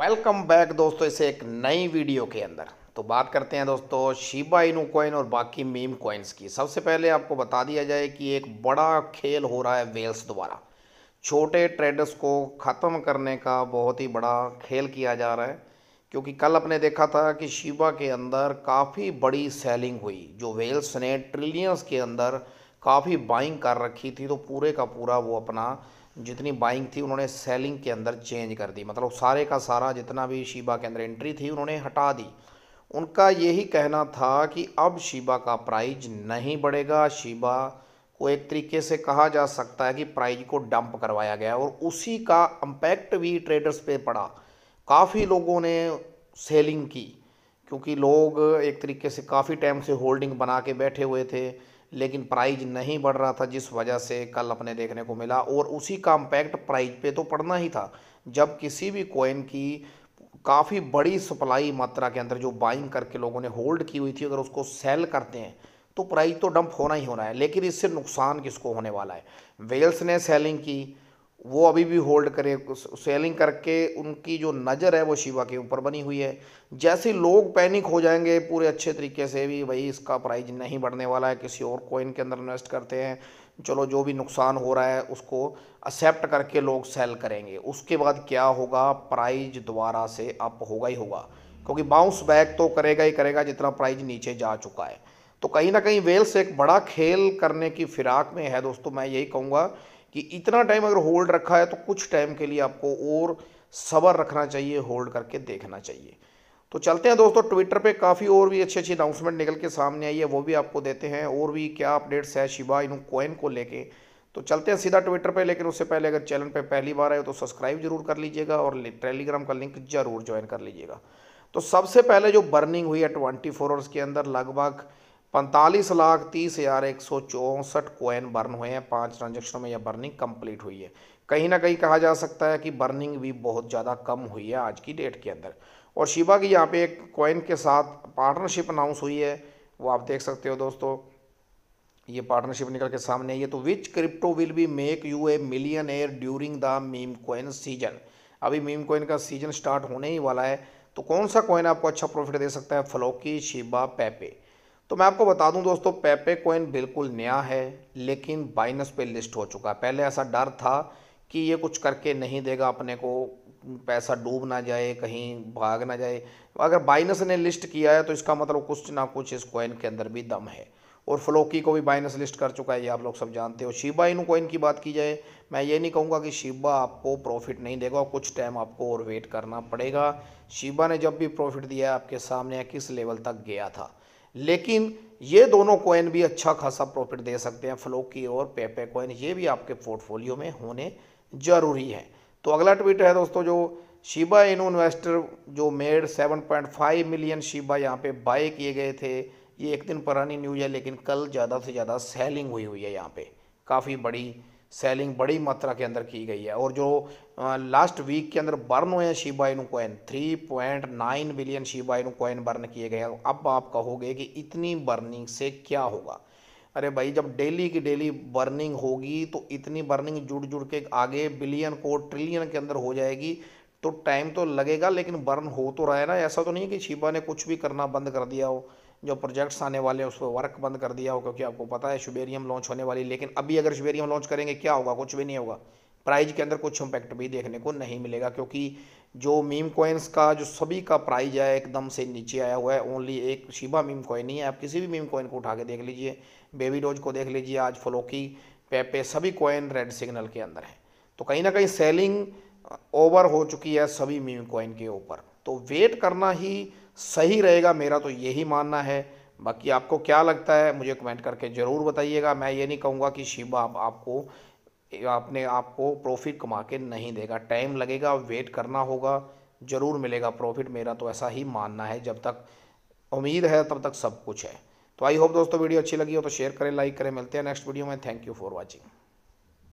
welcome back दोस्तों इसे एक नई वीडियो के अंदर तो बात करते हैं दोस्तों शिबा इनू कॉइन और बाकी मीम कॉइन्स की सबसे पहले आपको बता दिया जाए कि एक बड़ा खेल हो रहा है वेल्स द्वारा छोटे ट्रेडर्स को ख़त्म करने का बहुत ही बड़ा खेल किया जा रहा है क्योंकि कल आपने देखा था कि शिबा के अंदर काफ़ी बड़ी सेलिंग हुई जो वेल्स ने ट्रिलियंस के अंदर काफ़ी बाइंग कर रखी थी तो पूरे का पूरा वो अपना जितनी बाइंग थी उन्होंने सेलिंग के अंदर चेंज कर दी मतलब सारे का सारा जितना भी शिबा के अंदर एंट्री थी उन्होंने हटा दी उनका यही कहना था कि अब शिबा का प्राइज नहीं बढ़ेगा शिबा को एक तरीके से कहा जा सकता है कि प्राइज को डंप करवाया गया और उसी का इम्पैक्ट भी ट्रेडर्स पे पड़ा काफ़ी लोगों ने सेलिंग की क्योंकि लोग एक तरीके से काफ़ी टाइम से होल्डिंग बना के बैठे हुए थे लेकिन प्राइज नहीं बढ़ रहा था जिस वजह से कल अपने देखने को मिला और उसी का इम्पैक्ट प्राइज पे तो पड़ना ही था जब किसी भी कोइन की काफ़ी बड़ी सप्लाई मात्रा के अंदर जो बाइंग करके लोगों ने होल्ड की हुई थी अगर उसको सेल करते हैं तो प्राइस तो डंप होना ही होना है लेकिन इससे नुकसान किसको होने वाला है वेल्स ने सेलिंग की वो अभी भी होल्ड करे सेलिंग करके उनकी जो नज़र है वो शिवा के ऊपर बनी हुई है जैसे लोग पैनिक हो जाएंगे पूरे अच्छे तरीके से भी भाई इसका प्राइस नहीं बढ़ने वाला है किसी और कोइन के अंदर इन्वेस्ट करते हैं चलो जो भी नुकसान हो रहा है उसको एक्सेप्ट करके लोग सेल करेंगे उसके बाद क्या होगा प्राइज दोबारा से अप होगा ही होगा क्योंकि बाउंस बैक तो करेगा ही करेगा जितना प्राइज नीचे जा चुका है तो कहीं ना कहीं वेल्स एक बड़ा खेल करने की फिराक में है दोस्तों मैं यही कहूँगा कि इतना टाइम अगर होल्ड रखा है तो कुछ टाइम के लिए आपको और सबर रखना चाहिए होल्ड करके देखना चाहिए तो चलते हैं दोस्तों ट्विटर पे काफ़ी और भी अच्छे अच्छे अनाउंसमेंट निकल के सामने आई है वो भी आपको देते हैं और भी क्या अपडेट्स है शिवा इनू कोइन को लेके तो चलते हैं सीधा ट्विटर पे लेकिन उससे पहले अगर चैनल पे पहली बार आए तो सब्सक्राइब जरूर कर लीजिएगा और टेलीग्राम का लिंक जरूर ज्वाइन कर लीजिएगा तो सबसे पहले जो बर्निंग हुई है ट्वेंटी फोर आवर्स के अंदर लगभग पैंतालीस लाख तीस हज़ार एक सौ चौंसठ कोइन बर्न हुए हैं पांच ट्रांजेक्शन में यह बर्निंग कंप्लीट हुई है कहीं ना कहीं कहा जा सकता है कि बर्निंग भी बहुत ज़्यादा कम हुई है आज की डेट के अंदर और शिवा की यहाँ पे एक कॉइन के साथ पार्टनरशिप अनाउंस हुई है वो आप देख सकते हो दोस्तों ये पार्टनरशिप निकल के सामने आई है तो which crypto will be make you a millionaire during the meme coin season अभी मीम कोइन का सीजन स्टार्ट होने ही वाला है तो कौन सा कॉइन आपको अच्छा प्रॉफिट दे सकता है फ्लोकी शिबा पैपे तो मैं आपको बता दूं दोस्तों पेपे कोइन बिल्कुल नया है लेकिन बाइनस पे लिस्ट हो चुका है पहले ऐसा डर था कि ये कुछ करके नहीं देगा अपने को पैसा डूब ना जाए कहीं भाग ना जाए अगर बाइनस ने लिस्ट किया है तो इसका मतलब कुछ ना कुछ इस कोइन के अंदर भी दम है और फ्लोकी को भी बाइनस लिस्ट कर चुका है ये आप लोग सब जानते हो शिबा इनू कोइन की बात की जाए मैं ये नहीं कहूँगा कि शिबा आपको प्रॉफिट नहीं देगा और कुछ टाइम आपको और वेट करना पड़ेगा शिबा ने जब भी प्रॉफिट दिया आपके सामने किस लेवल तक गया था लेकिन ये दोनों कॉइन भी अच्छा खासा प्रॉफिट दे सकते हैं फ्लोकी और पेपे कॉइन ये भी आपके पोर्टफोलियो में होने जरूरी है तो अगला ट्वीट है दोस्तों जो शिबा इनो इन्वेस्टर जो मेड 7.5 मिलियन शिबा यहाँ पे बाय किए गए थे ये एक दिन पुरानी न्यूज़ है लेकिन कल ज़्यादा से ज़्यादा सेलिंग हुई हुई है यहाँ पे काफ़ी बड़ी सेलिंग बड़ी मात्रा के अंदर की गई है और जो लास्ट वीक के अंदर बर्न हुए हैं Shiba Inu coin three point nine billion Shiba Inu coin burn किए गए हैं तो अब आप कहोगे कि इतनी बर्निंग से क्या होगा अरे भाई जब डेली की डेली बर्निंग होगी तो इतनी बर्निंग जुड़ जुड़ के आगे बिलियन को ट्रिलियन के अंदर हो जाएगी तो टाइम तो लगेगा लेकिन बर्न हो तो रहा है ना ऐसा तो नहीं कि शिबा ने कुछ भी करना बंद कर दिया हो जो प्रोजेक्ट्स आने वाले हैं उस पर वर्क बंद कर दिया हो क्योंकि आपको पता है शुबेरियम लॉन्च होने वाली लेकिन अभी अगर शुबेरियम लॉन्च करेंगे क्या होगा कुछ भी नहीं होगा प्राइज के अंदर कुछ इम्पैक्ट भी देखने को नहीं मिलेगा क्योंकि जो मीम कॉइन्स का जो सभी का प्राइज है एकदम से नीचे आया हुआ है ओनली एक शिबा मीम कॉइन ही है आप किसी भी मीम कॉइन को उठा के देख लीजिए बेबी डोज को देख लीजिए आज फ्लोकी पेपे सभी कॉइन रेड सिग्नल के अंदर है तो कहीं ना कहीं सेलिंग ओवर हो चुकी है सभी मीम कॉइन के ऊपर तो वेट करना ही सही रहेगा मेरा तो यही मानना है बाकी आपको क्या लगता है मुझे कमेंट करके ज़रूर बताइएगा मैं ये नहीं कहूँगा कि शिबा आप, आपको आपने आपको प्रॉफिट कमा के नहीं देगा टाइम लगेगा वेट करना होगा ज़रूर मिलेगा प्रॉफिट मेरा तो ऐसा ही मानना है जब तक उम्मीद है तब तक सब कुछ है तो आई होप दोस्तों वीडियो अच्छी लगी हो तो शेयर करें लाइक करें मिलते हैं नेक्स्ट वीडियो में थैंक यू फॉर वॉचिंग